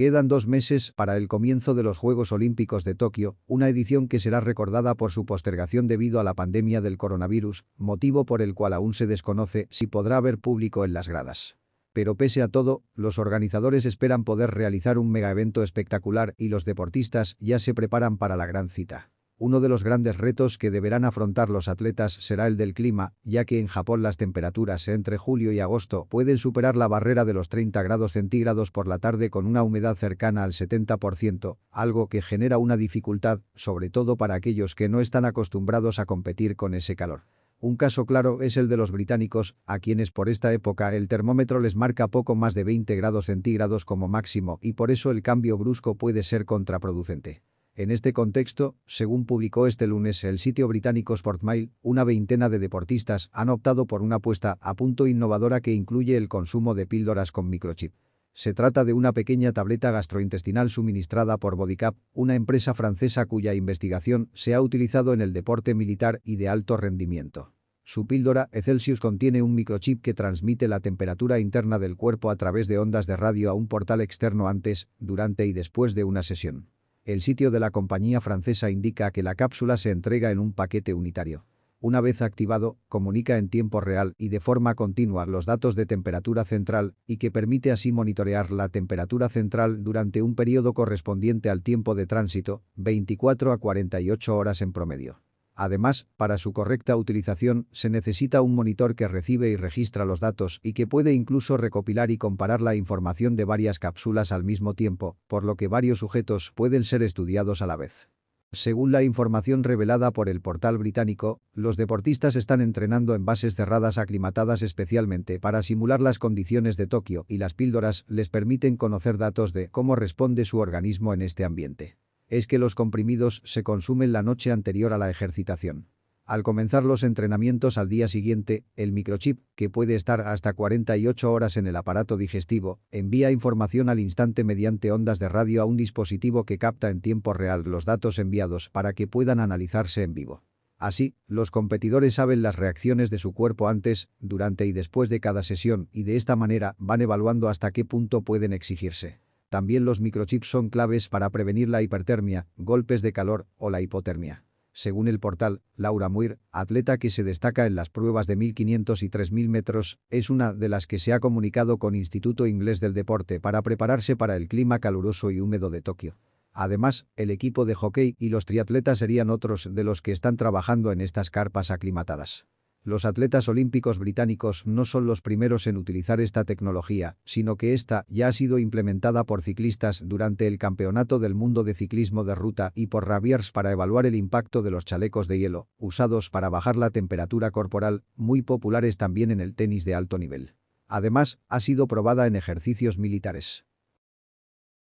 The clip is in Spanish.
Quedan dos meses para el comienzo de los Juegos Olímpicos de Tokio, una edición que será recordada por su postergación debido a la pandemia del coronavirus, motivo por el cual aún se desconoce si podrá haber público en las gradas. Pero pese a todo, los organizadores esperan poder realizar un megaevento espectacular y los deportistas ya se preparan para la gran cita. Uno de los grandes retos que deberán afrontar los atletas será el del clima, ya que en Japón las temperaturas entre julio y agosto pueden superar la barrera de los 30 grados centígrados por la tarde con una humedad cercana al 70%, algo que genera una dificultad, sobre todo para aquellos que no están acostumbrados a competir con ese calor. Un caso claro es el de los británicos, a quienes por esta época el termómetro les marca poco más de 20 grados centígrados como máximo y por eso el cambio brusco puede ser contraproducente. En este contexto, según publicó este lunes el sitio británico Sportmail, una veintena de deportistas han optado por una apuesta a punto innovadora que incluye el consumo de píldoras con microchip. Se trata de una pequeña tableta gastrointestinal suministrada por Bodycap, una empresa francesa cuya investigación se ha utilizado en el deporte militar y de alto rendimiento. Su píldora Excelsius contiene un microchip que transmite la temperatura interna del cuerpo a través de ondas de radio a un portal externo antes, durante y después de una sesión. El sitio de la compañía francesa indica que la cápsula se entrega en un paquete unitario. Una vez activado, comunica en tiempo real y de forma continua los datos de temperatura central y que permite así monitorear la temperatura central durante un periodo correspondiente al tiempo de tránsito, 24 a 48 horas en promedio. Además, para su correcta utilización, se necesita un monitor que recibe y registra los datos y que puede incluso recopilar y comparar la información de varias cápsulas al mismo tiempo, por lo que varios sujetos pueden ser estudiados a la vez. Según la información revelada por el portal británico, los deportistas están entrenando en bases cerradas aclimatadas especialmente para simular las condiciones de Tokio y las píldoras les permiten conocer datos de cómo responde su organismo en este ambiente es que los comprimidos se consumen la noche anterior a la ejercitación. Al comenzar los entrenamientos al día siguiente, el microchip, que puede estar hasta 48 horas en el aparato digestivo, envía información al instante mediante ondas de radio a un dispositivo que capta en tiempo real los datos enviados para que puedan analizarse en vivo. Así, los competidores saben las reacciones de su cuerpo antes, durante y después de cada sesión y de esta manera van evaluando hasta qué punto pueden exigirse. También los microchips son claves para prevenir la hipertermia, golpes de calor o la hipotermia. Según el portal, Laura Muir, atleta que se destaca en las pruebas de 1500 y 3000 metros, es una de las que se ha comunicado con Instituto Inglés del Deporte para prepararse para el clima caluroso y húmedo de Tokio. Además, el equipo de hockey y los triatletas serían otros de los que están trabajando en estas carpas aclimatadas. Los atletas olímpicos británicos no son los primeros en utilizar esta tecnología, sino que esta ya ha sido implementada por ciclistas durante el Campeonato del Mundo de Ciclismo de Ruta y por Raviers para evaluar el impacto de los chalecos de hielo, usados para bajar la temperatura corporal, muy populares también en el tenis de alto nivel. Además, ha sido probada en ejercicios militares.